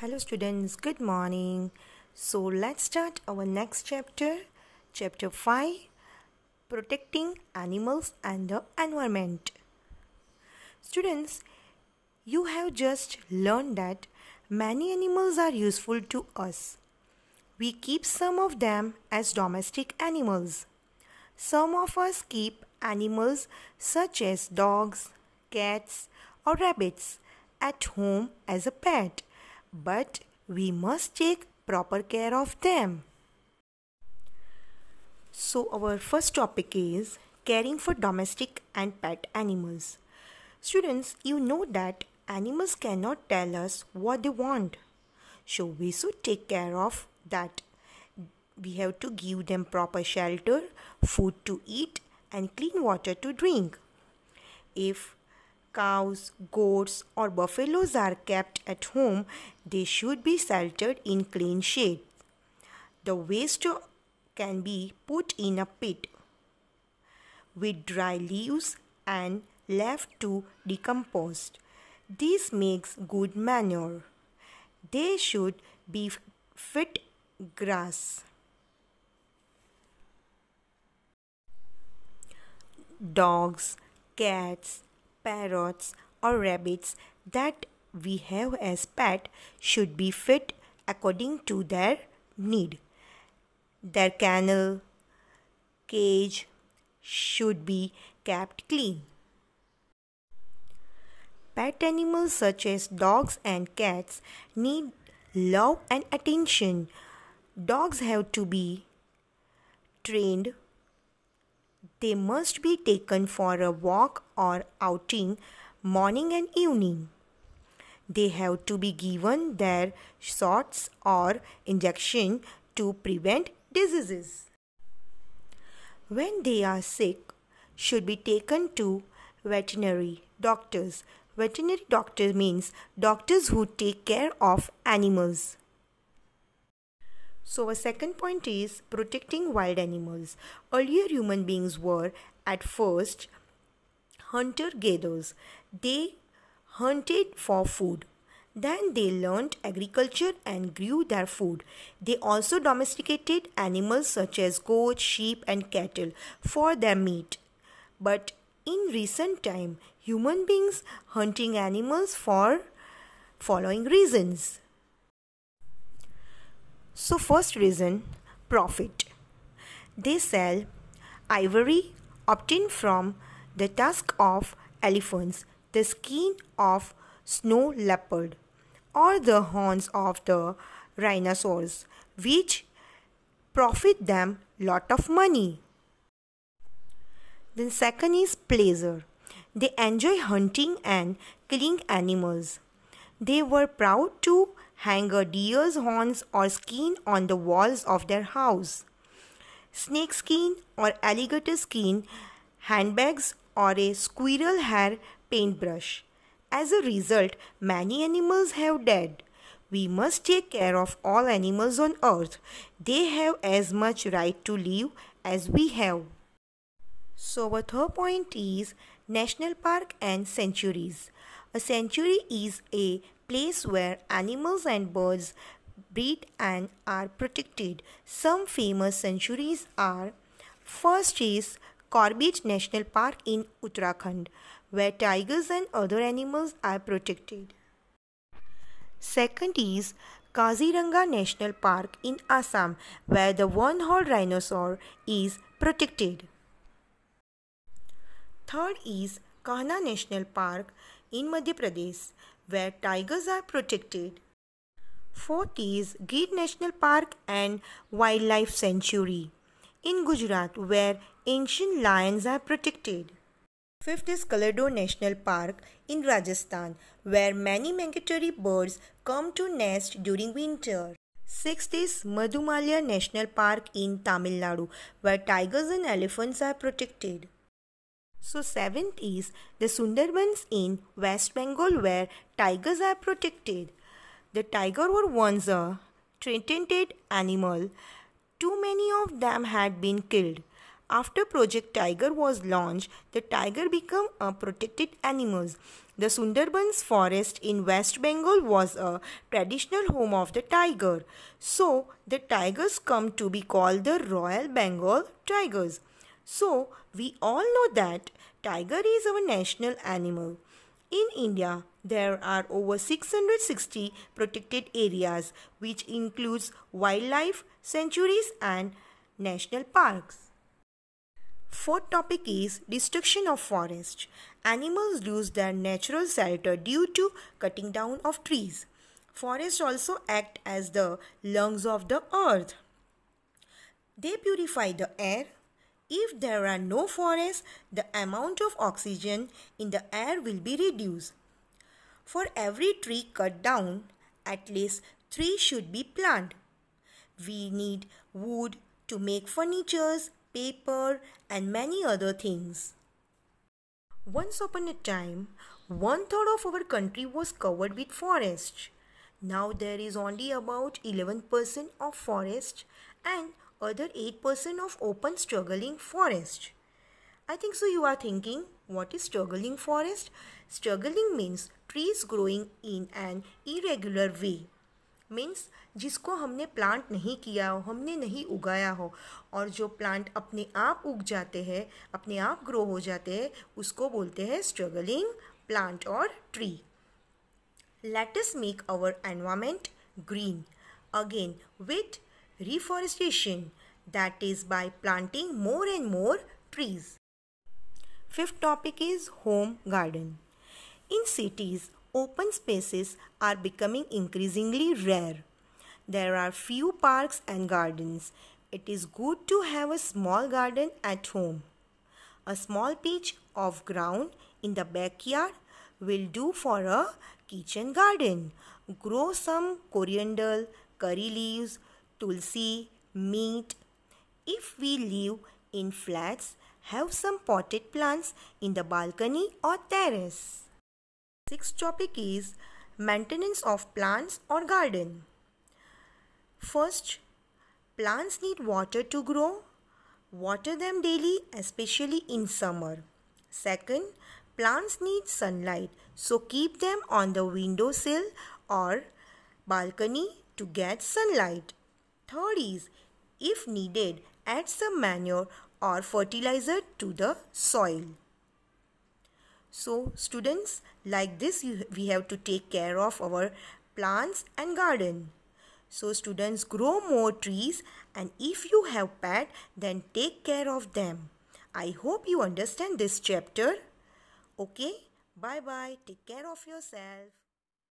Hello students, good morning. So let's start our next chapter, chapter 5, protecting animals and the environment. Students, you have just learned that many animals are useful to us. We keep some of them as domestic animals. Some of us keep animals such as dogs, cats or rabbits at home as a pet but we must take proper care of them. So, our first topic is caring for domestic and pet animals. Students, you know that animals cannot tell us what they want. So, we should take care of that. We have to give them proper shelter, food to eat, and clean water to drink. If cows, goats, or buffaloes are kept at home, they should be sheltered in clean shade. The waste can be put in a pit with dry leaves and left to decompose. This makes good manure. They should be fit grass. Dogs, cats, parrots or rabbits that we have as pet should be fit according to their need. Their kennel, cage should be kept clean. Pet animals such as dogs and cats need love and attention. Dogs have to be trained they must be taken for a walk or outing morning and evening. They have to be given their shots or injection to prevent diseases. When they are sick, should be taken to veterinary doctors. Veterinary doctor means doctors who take care of animals. So, a second point is protecting wild animals. Earlier, human beings were at first hunter gatherers. They hunted for food. Then they learned agriculture and grew their food. They also domesticated animals such as goats, sheep, and cattle for their meat. But in recent time, human beings hunting animals for following reasons so, first reason profit. They sell ivory obtained from the tusk of elephants, the skin of snow leopard, or the horns of the rhinoceros, which profit them lot of money. Then second is pleasure. They enjoy hunting and killing animals. They were proud to hang a deer's horns or skin on the walls of their house. Snake skin or alligator skin, handbags, or a squirrel hair paintbrush. As a result, many animals have died. We must take care of all animals on earth. They have as much right to live as we have. So, our third point is national park and centuries. A sanctuary is a place where animals and birds breed and are protected. Some famous sanctuaries are first is Corbett National Park in Uttarakhand, where tigers and other animals are protected. Second is Kaziranga National Park in Assam, where the one horned rhinoceros is protected. Third is Kahana National Park in Madhya Pradesh where tigers are protected. Fourth is Gir National Park and Wildlife Sanctuary in Gujarat where ancient lions are protected. Fifth is Kalado National Park in Rajasthan where many migratory birds come to nest during winter. Sixth is Madhumalya National Park in Tamil Nadu where tigers and elephants are protected. So 7th is the Sundarbans in West Bengal where tigers are protected. The tiger were once a threatened animal. Too many of them had been killed. After Project Tiger was launched, the tiger became a protected animal. The Sundarbans forest in West Bengal was a traditional home of the tiger. So, the tigers come to be called the Royal Bengal Tigers. So, we all know that tiger is our national animal. In India, there are over 660 protected areas which includes wildlife sanctuaries and national parks. Fourth topic is destruction of forest. Animals lose their natural shelter due to cutting down of trees. Forests also act as the lungs of the earth. They purify the air, if there are no forests, the amount of oxygen in the air will be reduced. For every tree cut down, at least three should be planted. We need wood to make furniture, paper, and many other things. Once upon a time, one third of our country was covered with forests. Now there is only about 11% of forest and other 8% of open struggling forest. I think so you are thinking what is struggling forest? Struggling means trees growing in an irregular way. Means जिसको हमने plant नहीं किया हो हमने नहीं उगाया हो और जो प्लांट अपने आप उग जाते हैं अपने आप ग्रो हो जाते हैं उसको बोलते हैं स्ट्रगलिंग प्लांट और tree let us make our environment green again with reforestation, that is, by planting more and more trees. Fifth topic is home garden. In cities, open spaces are becoming increasingly rare. There are few parks and gardens. It is good to have a small garden at home. A small patch of ground in the backyard will do for a kitchen garden. Grow some coriander, curry leaves, tulsi, meat. If we live in flats, have some potted plants in the balcony or terrace. Sixth topic is maintenance of plants or garden. First, plants need water to grow. Water them daily, especially in summer. Second, plants need sunlight, so keep them on the windowsill or balcony to get sunlight. 30s if needed add some manure or fertilizer to the soil. So students like this we have to take care of our plants and garden. So students grow more trees and if you have pet then take care of them. I hope you understand this chapter. Okay. Bye bye. Take care of yourself.